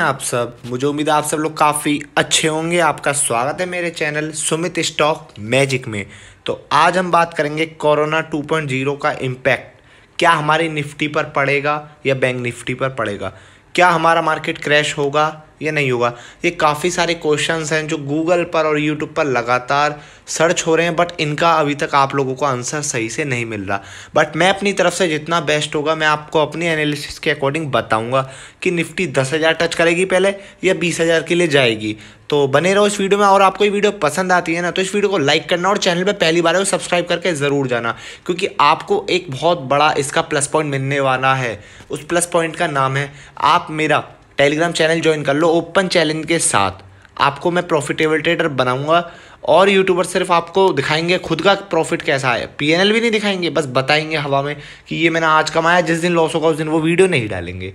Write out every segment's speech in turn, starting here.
आप सब मुझे उम्मीद है आप सब लोग काफ़ी अच्छे होंगे आपका स्वागत है मेरे चैनल सुमित स्टॉक मैजिक में तो आज हम बात करेंगे कोरोना 2.0 का इम्पैक्ट क्या हमारी निफ्टी पर पड़ेगा या बैंक निफ्टी पर पड़ेगा क्या हमारा मार्केट क्रैश होगा या नहीं होगा ये काफ़ी सारे क्वेश्चंस हैं जो गूगल पर और यूट्यूब पर लगातार सर्च हो रहे हैं बट इनका अभी तक आप लोगों को आंसर सही से नहीं मिल रहा बट मैं अपनी तरफ से जितना बेस्ट होगा मैं आपको अपनी एनालिसिस के अकॉर्डिंग बताऊंगा कि निफ्टी दस हज़ार टच करेगी पहले या बीस हज़ार के लिए जाएगी तो बने रहो इस वीडियो में और आपको ये वीडियो पसंद आती है ना तो इस वीडियो को लाइक करना और चैनल पर पहली बार सब्सक्राइब करके ज़रूर जाना क्योंकि आपको एक बहुत बड़ा इसका प्लस पॉइंट मिलने वाला है उस प्लस पॉइंट का नाम है आप मेरा टेलीग्राम चैनल ज्वाइन कर लो ओपन चैलेंज के साथ आपको मैं प्रॉफिटेबल ट्रेडर बनाऊंगा और यूट्यूबर सिर्फ आपको दिखाएंगे खुद का प्रॉफिट कैसा है पीएनएल भी नहीं दिखाएंगे बस बताएंगे हवा में कि ये मैंने आज कमाया जिस दिन लॉस होगा उस दिन वो वीडियो नहीं डालेंगे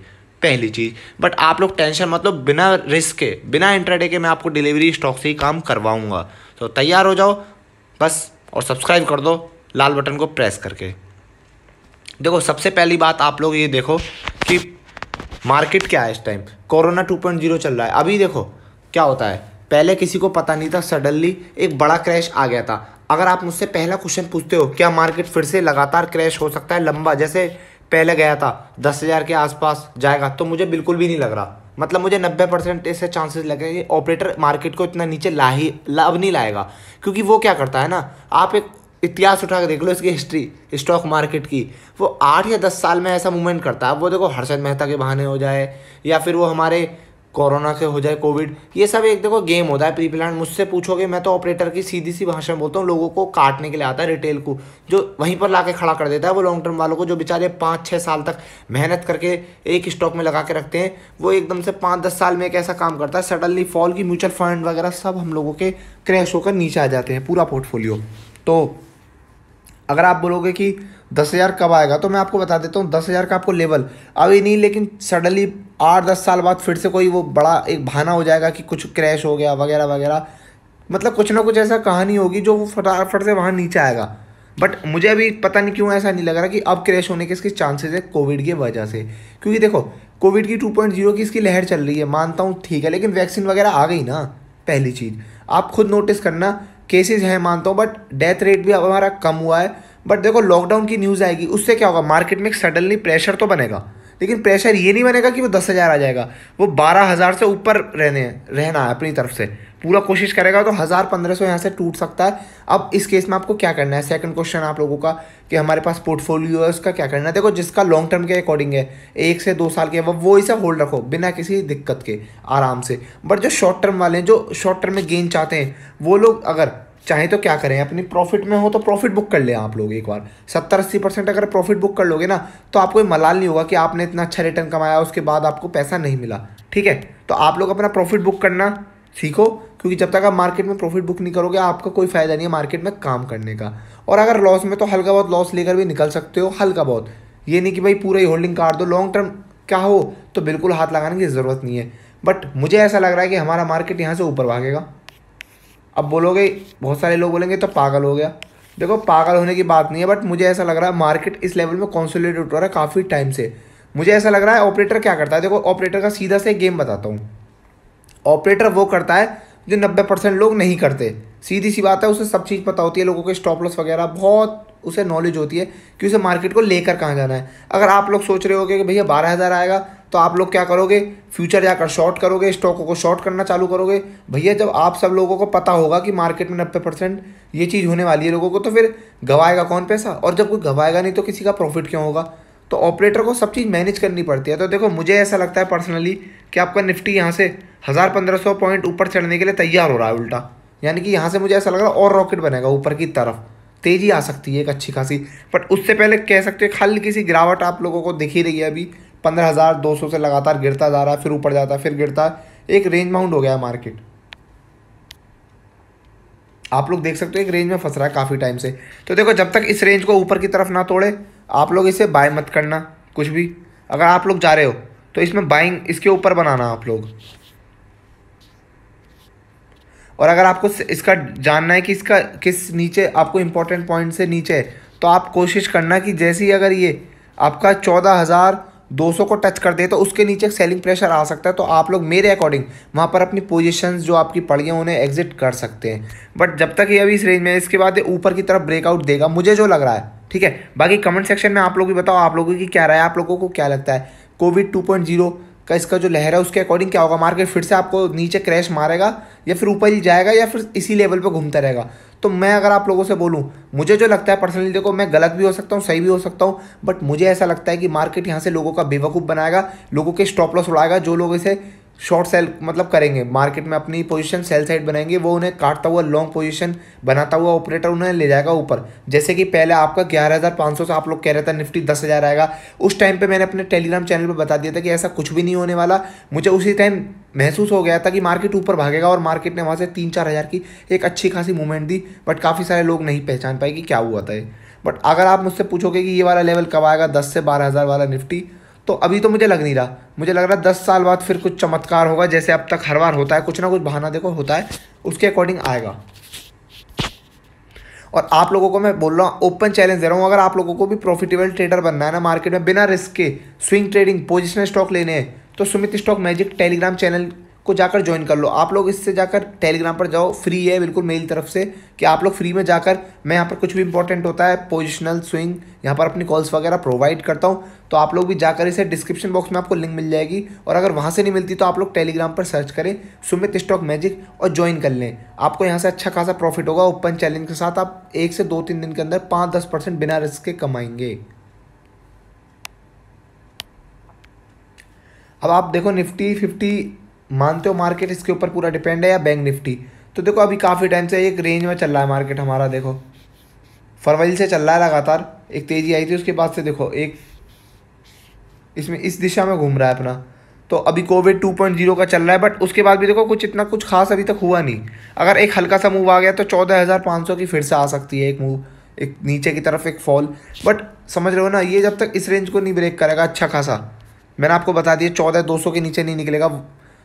पहली चीज़ बट आप लोग टेंशन मतलब बिना रिस्क के बिना इंटरडे के मैं आपको डिलीवरी स्टॉक से ही काम करवाऊँगा तो तैयार हो जाओ बस और सब्सक्राइब कर दो लाल बटन को प्रेस करके देखो सबसे पहली बात आप लोग ये देखो कि मार्केट क्या है इस टाइम कोरोना 2.0 चल रहा है अभी देखो क्या होता है पहले किसी को पता नहीं था सडनली एक बड़ा क्रैश आ गया था अगर आप मुझसे पहला क्वेश्चन पूछते हो क्या मार्केट फिर से लगातार क्रैश हो सकता है लंबा जैसे पहले गया था दस हज़ार के आसपास जाएगा तो मुझे बिल्कुल भी नहीं लग रहा मतलब मुझे नब्बे परसेंट ऐसे चांसेस लगे ऑपरेटर मार्केट को इतना नीचे ला ही ला अब नहीं लाएगा क्योंकि वो क्या करता है ना आप एक इतिहास उठा के देख लो इसकी हिस्ट्री स्टॉक मार्केट की वो आठ या दस साल में ऐसा मूवमेंट करता है अब वो देखो हर्षद मेहता के बहाने हो जाए या फिर वो हमारे कोरोना के हो जाए कोविड ये सब एक देखो गेम होता है प्री प्लान मुझसे पूछोगे मैं तो ऑपरेटर की सीधी सी भाषा में बोलता हूँ लोगों को काटने के लिए आता है रिटेल को जो वहीं पर ला खड़ा कर देता है वो लॉन्ग टर्म वालों को जो बेचारे पाँच छः साल तक मेहनत करके एक स्टॉक में लगा के रखते हैं वो एकदम से पाँच दस साल में एक ऐसा काम करता है सडनली फॉल की म्यूचुअल फंड वगैरह सब हम लोगों के क्रैश होकर नीचे आ जाते हैं पूरा पोर्टफोलियो तो अगर आप बोलोगे कि दस हज़ार कब आएगा तो मैं आपको बता देता हूँ दस हज़ार का आपको लेवल अभी नहीं लेकिन सडनली आठ दस साल बाद फिर से कोई वो बड़ा एक बहाना हो जाएगा कि कुछ क्रैश हो गया वगैरह वगैरह मतलब कुछ ना कुछ ऐसा कहानी होगी जो वो फटाफट से वहाँ नीचे आएगा बट मुझे अभी पता नहीं क्यों ऐसा नहीं लग रहा कि अब क्रैश होने के इसके चांसेस है कोविड की वजह से क्योंकि देखो कोविड की 2.0 की इसकी लहर चल रही है मानता हूँ ठीक है लेकिन वैक्सीन वगैरह आ गई ना पहली चीज़ आप खुद नोटिस करना केसेस हैं मानता हूँ बट डेथ रेट भी अब हमारा कम हुआ है बट देखो लॉकडाउन की न्यूज़ आएगी उससे क्या होगा मार्केट में सडनली प्रेशर तो बनेगा लेकिन प्रेशर ये नहीं बनेगा कि वो दस हज़ार आ जाएगा वो बारह हज़ार से ऊपर रहने रहना है अपनी तरफ से पूरा कोशिश करेगा तो हज़ार पंद्रह सौ यहाँ से टूट सकता है अब इस केस में आपको क्या करना है सेकंड क्वेश्चन आप लोगों का कि हमारे पास पोर्टफोलियो है उसका क्या करना है देखो जिसका लॉन्ग टर्म के अकॉर्डिंग है एक से दो साल के वो वही सब होल्ड रखो बिना किसी दिक्कत के आराम से बट जो शॉर्ट टर्म वाले हैं जो शॉर्ट टर्म में गेन चाहते हैं वो लोग अगर चाहे तो क्या करें अपनी प्रॉफिट में हो तो प्रॉफिट बुक कर लें आप लोग एक बार सत्तर अस्सी परसेंट अगर प्रॉफिट बुक कर लोगे ना तो आपको मलाल नहीं होगा कि आपने इतना अच्छा रिटर्न कमाया उसके बाद आपको पैसा नहीं मिला ठीक है तो आप लोग अपना प्रॉफिट बुक करना सीखो क्योंकि जब तक आप मार्केट में प्रॉफिट बुक नहीं करोगे आपका कोई फ़ायदा नहीं है मार्केट में काम करने का और अगर लॉस में तो हल्का बहुत लॉस लेकर भी निकल सकते हो हल्का बहुत ये नहीं कि भाई पूरा ही होल्डिंग काट दो लॉन्ग टर्म क्या हो तो बिल्कुल हाथ लगाने की ज़रूरत नहीं है बट मुझे ऐसा लग रहा है कि हमारा मार्केट यहाँ से ऊपर भागेगा अब बोलोगे बहुत सारे लोग बोलेंगे तो पागल हो गया देखो पागल होने की बात नहीं है बट मुझे ऐसा लग रहा है मार्केट इस लेवल में कॉन्सोलेट उठ रहा है काफ़ी टाइम से मुझे ऐसा लग रहा है ऑपरेटर क्या करता है देखो ऑपरेटर का सीधा से गेम बताता हूँ ऑपरेटर वो करता है जो नब्बे परसेंट लोग नहीं करते सीधी सी बात है उसे सब चीज़ पता होती है लोगों के स्टॉप लॉस वगैरह बहुत उसे नॉलेज होती है कि उसे मार्केट को लेकर कहाँ जाना है अगर आप लोग सोच रहे हो कि भैया बारह हज़ार आएगा तो आप लोग क्या करोगे फ्यूचर जाकर शॉर्ट करोगे स्टॉकों को शॉर्ट करना चालू करोगे भैया जब आप सब लोगों को पता होगा कि मार्केट में नब्बे परसेंट ये चीज़ होने वाली है लोगों को तो फिर गवाएगा कौन पैसा और जब कोई गवाएगा नहीं तो किसी का प्रॉफिट क्यों होगा तो ऑपरेटर को सब चीज़ मैनेज करनी पड़ती है तो देखो मुझे ऐसा लगता है पर्सनली कि आपका निफ्टी यहाँ से हज़ार पंद्रह सौ पॉइंट ऊपर चढ़ने के लिए तैयार हो रहा है उल्टा यानी कि यहाँ से मुझे ऐसा लग रहा है और रॉकेट बनेगा ऊपर की तरफ तेज़ी आ सकती है एक अच्छी खासी बट उससे पहले कह सकते हो खाली किसी गिरावट आप लोगों को दिख ही रही है अभी पंद्रह हज़ार दो सौ से लगातार गिरता जा रहा है फिर ऊपर जाता है फिर गिरता है एक रेंज माउंड हो गया है मार्केट आप लोग देख सकते हो एक रेंज में फंस रहा है काफ़ी टाइम से तो देखो जब तक इस रेंज को ऊपर की तरफ ना तोड़े आप लोग इसे बाय मत करना कुछ भी अगर आप लोग जा रहे हो तो इसमें बाइंग इसके ऊपर बनाना आप लोग और अगर आपको इसका जानना है कि इसका किस नीचे आपको इम्पोर्टेंट पॉइंट से नीचे है तो आप कोशिश करना कि जैसे ही अगर ये आपका चौदह हज़ार 200 को टच कर दे तो उसके नीचे एक सेलिंग प्रेशर आ सकता है तो आप लोग मेरे अकॉर्डिंग वहाँ पर अपनी पोजीशन जो आपकी पड़ गई उन्हें एग्जिट कर सकते हैं बट जब तक ये अभी इस रेंज में इसके बाद ये ऊपर की तरफ ब्रेकआउट देगा मुझे जो लग रहा है ठीक है बाकी कमेंट सेक्शन में आप लोग भी बताओ आप लोगों की क्या राय आप लोगों को क्या लगता है कोविड टू पॉइंट जीरो का इसका जो लहर है उसके अकॉर्डिंग क्या होगा मार्केट फिर से आपको नीचे क्रैश मारेगा या फिर ऊपर ही जाएगा या फिर इसी लेवल पर घूमता रहेगा तो मैं अगर आप लोगों से बोलूँ मुझे जो लगता है पर्सनली देखो मैं गलत भी हो सकता हूँ सही भी हो सकता हूँ बट मुझे ऐसा लगता है कि मार्केट यहाँ से लोगों का बेवकूफ़ बनाएगा लोगों के स्टॉप लॉस उड़ाएगा जो लोग इसे शॉर्ट सेल मतलब करेंगे मार्केट में अपनी पोजीशन सेल साइड बनाएंगे वो उन्हें काटता हुआ लॉन्ग पोजीशन बनाता हुआ ऑपरेटर उन्हें ले जाएगा ऊपर जैसे कि पहले आपका ग्यारह हज़ार पाँच सौ से आप लोग कह रहे थे निफ्टी दस हज़ार आएगा उस टाइम पे मैंने अपने टेलीग्राम चैनल पे बता दिया था कि ऐसा कुछ भी नहीं होने वाला मुझे उसी टाइम महसूस हो गया था कि मार्केट ऊपर भागेगा और मार्केट ने वहाँ से तीन चार हज़ार की एक अच्छी खासी मूवमेंट दी बट काफ़ी सारे लोग नहीं पहचान पाए कि क्या हुआ था बट अगर आप मुझसे पूछोगे कि ये वाला लेवल कब आएगा दस से बारह हज़ार वाला निफ्टी तो अभी तो मुझे लग नहीं रहा मुझे लग रहा है दस साल बाद फिर कुछ चमत्कार होगा जैसे अब तक हर बार होता है कुछ ना कुछ बहाना देखो होता है उसके अकॉर्डिंग आएगा और आप लोगों को मैं बोल रहा हूँ ओपन चैलेंज दे रहा हूँ अगर आप लोगों को भी प्रॉफिटेबल ट्रेडर बनना है ना मार्केट में बिना रिस्क के स्विंग ट्रेडिंग पोजिशनल स्टॉक लेने हैं तो Sumit stock magic Telegram channel को जाकर ज्वाइन कर लो आप लोग इससे जाकर टेलीग्राम पर जाओ फ्री है बिल्कुल मेरी तरफ से कि आप लोग फ्री में जाकर मैं यहाँ पर कुछ भी इंपॉर्टेंट होता है पोजिशनल स्विंग यहाँ पर अपनी कॉल्स वगैरह प्रोवाइड करता हूँ तो आप लोग भी जाकर इसे डिस्क्रिप्शन बॉक्स में आपको लिंक मिल जाएगी और अगर वहाँ से नहीं मिलती तो आप लोग टेलीग्राम पर सर्च करें सुमित स्टॉक मैजिक और ज्वाइन कर लें आपको यहाँ से अच्छा खासा प्रॉफिट होगा ओपन चैलेंज के साथ आप एक से दो तीन दिन के अंदर पाँच दस परसेंट बिना रिस्क के कमाएंगे अब आप देखो निफ्टी फिफ्टी मानते हो मार्केट इसके ऊपर पूरा डिपेंड है या बैंक निफ्टी तो देखो अभी काफ़ी टाइम से एक रेंज में चल रहा है मार्केट हमारा देखो फरवरी से चल रहा है लगातार एक तेज़ी आई थी उसके बाद से देखो एक इसमें इस दिशा में घूम रहा है अपना तो अभी कोविड टू पॉइंट जीरो का चल रहा है बट उसके बाद भी देखो कुछ इतना कुछ खास अभी तक हुआ नहीं अगर एक हल्का सा मूव आ गया तो चौदह हज़ार पाँच सौ की फिर से आ सकती है एक मूव एक नीचे की तरफ एक फॉल बट समझ रहे हो ना ये जब तक इस रेंज को नहीं ब्रेक करेगा अच्छा खासा मैंने आपको बता दिया चौदह दो सौ के नीचे नहीं निकलेगा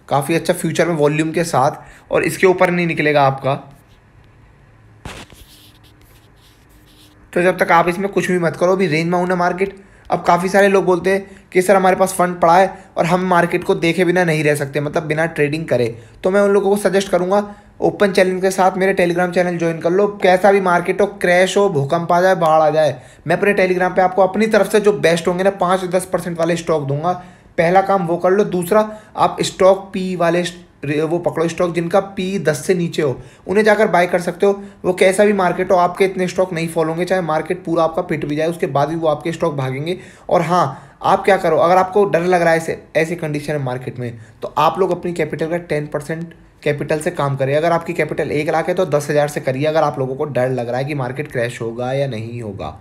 काफ़ी अच्छा फ्यूचर में वॉल्यूम के साथ और इसके ऊपर नहीं निकलेगा आपका तो जब तक आप इसमें कुछ भी मत करो अभी रेंज में हूँ ना मार्केट अब काफ़ी सारे लोग बोलते हैं कि सर हमारे पास फ़ंड पड़ा है और हम मार्केट को देखे बिना नहीं रह सकते मतलब बिना ट्रेडिंग करे तो मैं उन लोगों को सजेस्ट करूँगा ओपन चैलेंज के साथ मेरे टेलीग्राम चैनल ज्वाइन कर लो कैसा भी मार्केट हो क्रैश हो भूकंप आ जाए बाढ़ आ जाए मैं अपने टेलीग्राम पे आपको अपनी तरफ से जो बेस्ट होंगे ना पाँच दस परसेंट वाले स्टॉक दूंगा पहला काम वो कर लो दूसरा आप स्टॉक पी वाले वो पकड़ो स्टॉक जिनका पी दस से नीचे हो उन्हें जाकर बाय कर सकते हो वो कैसा भी मार्केट हो आपके इतने स्टॉक नहीं फॉलो होंगे चाहे मार्केट पूरा आपका पिट भी जाए उसके बाद भी वो आपके स्टॉक भागेंगे और हाँ आप क्या करो अगर आपको डर लग रहा है ऐसे ऐसी कंडीशन है मार्केट में तो आप लोग अपनी कैपिटल का टेन परसेंट कैपिटल से काम करें अगर आपकी कैपिटल एक लाख है तो दस हज़ार से करिए अगर आप लोगों को डर लग रहा है कि मार्केट क्रैश होगा या नहीं होगा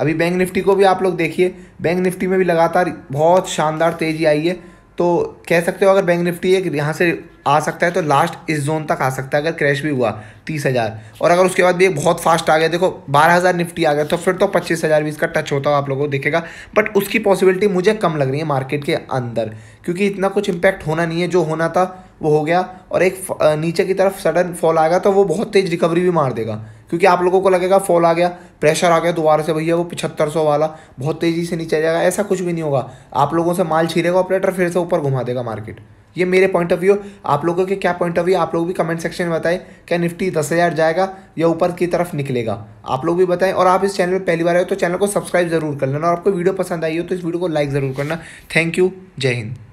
अभी बैंक निफ्टी को भी आप लोग देखिए बैंक निफ्टी में भी लगातार बहुत शानदार तेज़ी आई है तो कह सकते हो अगर बैंक निफ्टी एक यहाँ से आ सकता है तो लास्ट इस जोन तक आ सकता है अगर क्रैश भी हुआ तीस हज़ार और अगर उसके बाद भी एक बहुत फास्ट आ गया देखो बारह हज़ार निफ्टी आ गया तो फिर तो पच्चीस हज़ार भी इसका टच होता हो आप लोगों को दिखेगा बट उसकी पॉसिबिलिटी मुझे कम लग रही है मार्केट के अंदर क्योंकि इतना कुछ इम्पैक्ट होना नहीं है जो होना था वो हो गया और एक नीचे की तरफ सडन फॉल आएगा तो वो बहुत तेज़ रिकवरी भी मार देगा क्योंकि आप लोगों को लगेगा फॉल आ गया प्रेशर आ गया दोबारा से भैया वो पिछहत्तर सौ वाला बहुत तेज़ी से नीचे जाएगा ऐसा कुछ भी नहीं होगा आप लोगों से माल छीरेगा ऑपरेटर फिर से ऊपर घुमा देगा मार्केट ये मेरे पॉइंट ऑफ व्यू आप लोगों के क्या पॉइंट ऑफ व्यू आप लोग भी कमेंट सेक्शन में बताएं क्या निफ्टी दस हज़ार जाएगा या ऊपर की तरफ निकलेगा आप लोग भी बताएं और आप इस चैनल पर पहली बार आए हो तो चैनल को सब्सक्राइब जरूर कर लेना और आपको वीडियो पसंद आई हो तो इस वीडियो को लाइक ज़रूर करना थैंक यू जय हिंद